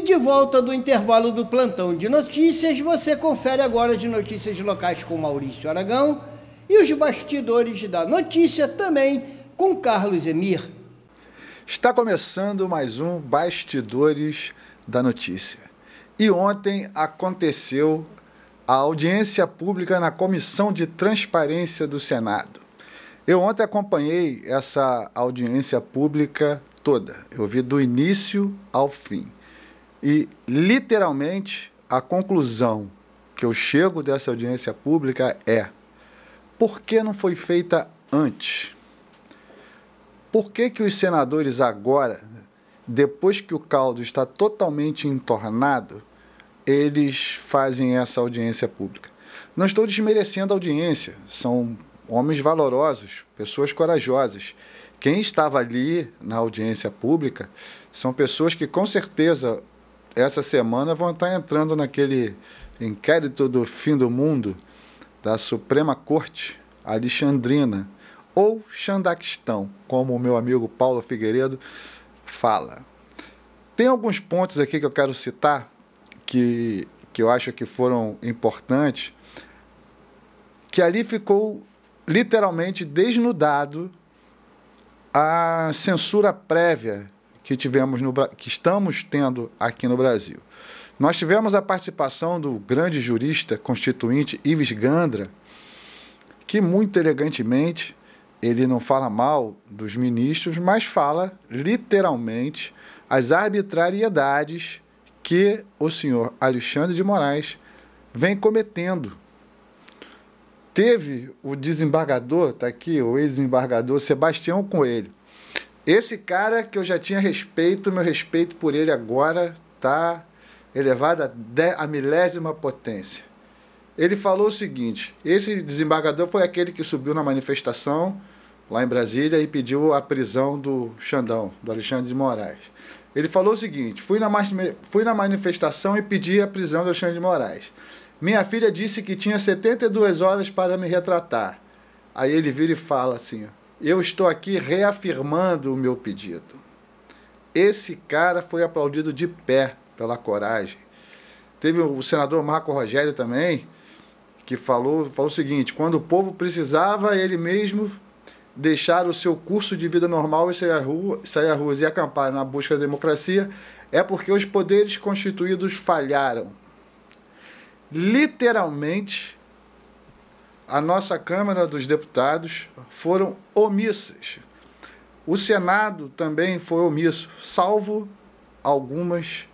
E de volta do intervalo do plantão de notícias, você confere agora as notícias locais com Maurício Aragão e os bastidores da notícia também com Carlos Emir. Está começando mais um Bastidores da Notícia. E ontem aconteceu a audiência pública na Comissão de Transparência do Senado. Eu ontem acompanhei essa audiência pública toda. Eu vi do início ao fim. E, literalmente, a conclusão que eu chego dessa audiência pública é: por que não foi feita antes? Por que, que os senadores agora, depois que o caldo está totalmente entornado, eles fazem essa audiência pública? Não estou desmerecendo a audiência, são homens valorosos, pessoas corajosas. Quem estava ali na audiência pública são pessoas que com certeza essa semana vão estar entrando naquele inquérito do fim do mundo da Suprema Corte Alexandrina, ou Xandaquistão, como o meu amigo Paulo Figueiredo fala. Tem alguns pontos aqui que eu quero citar que, que eu acho que foram importantes, que ali ficou literalmente desnudado a censura prévia que tivemos no que estamos tendo aqui no Brasil. Nós tivemos a participação do grande jurista constituinte Ives Gandra, que muito elegantemente ele não fala mal dos ministros, mas fala literalmente as arbitrariedades que o senhor Alexandre de Moraes vem cometendo. Teve o desembargador, está aqui, o ex-embargador Sebastião Coelho, esse cara que eu já tinha respeito, meu respeito por ele agora tá elevado a, de, a milésima potência. Ele falou o seguinte: esse desembargador foi aquele que subiu na manifestação lá em Brasília e pediu a prisão do Xandão, do Alexandre de Moraes. Ele falou o seguinte: fui na, fui na manifestação e pedi a prisão do Alexandre de Moraes. Minha filha disse que tinha 72 horas para me retratar. Aí ele vira e fala assim: ó, eu estou aqui reafirmando o meu pedido. Esse cara foi aplaudido de pé pela coragem. Teve o senador Marco Rogério também, que falou, falou o seguinte: quando o povo precisava, ele mesmo deixar o seu curso de vida normal e sair, à rua, sair às ruas e acampar na busca da democracia, é porque os poderes constituídos falharam. Literalmente, a nossa Câmara dos Deputados foram omissas. O Senado também foi omisso, salvo algumas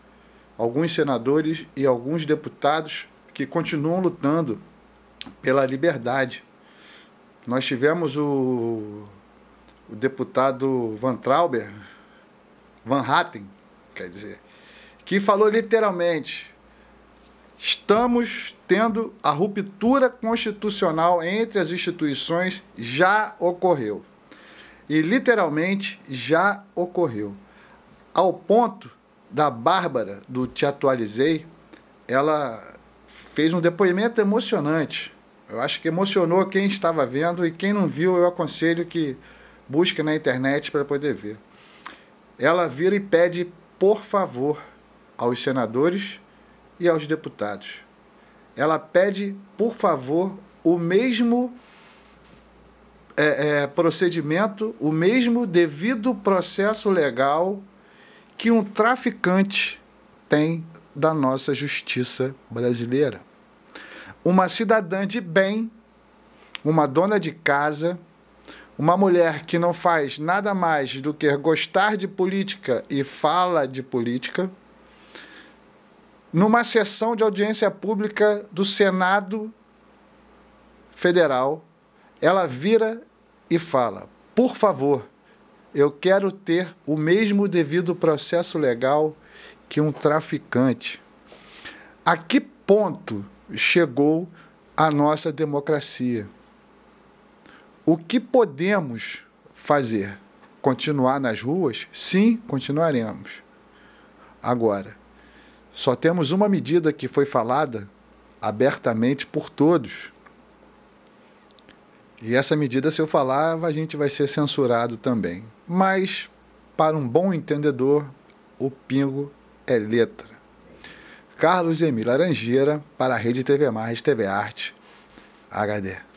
alguns senadores e alguns deputados que continuam lutando pela liberdade. Nós tivemos o, o deputado Van Trauber, Van Hatten, quer dizer, que falou literalmente estamos tendo a ruptura constitucional entre as instituições já ocorreu. E literalmente já ocorreu. Ao ponto da Bárbara, do Te Atualizei, ela fez um depoimento emocionante. Eu acho que emocionou quem estava vendo e quem não viu, eu aconselho que busque na internet para poder ver. Ela vira e pede, por favor, aos senadores e aos deputados. Ela pede, por favor, o mesmo é, é, procedimento, o mesmo devido processo legal que um traficante tem da nossa justiça brasileira. Uma cidadã de bem, uma dona de casa, uma mulher que não faz nada mais do que gostar de política e fala de política numa sessão de audiência pública do Senado Federal, ela vira e fala: por favor, eu quero ter o mesmo devido processo legal que um traficante. A que ponto chegou a nossa democracia? O que podemos fazer? Continuar nas ruas? Sim, continuaremos. Agora, só temos uma medida que foi falada abertamente por todos. E essa medida, se eu falar, a gente vai ser censurado também. Mas, para um bom entendedor, o pingo é letra. Carlos Emílio Laranjeira, para a Rede TV Mais, TV Arte, HD.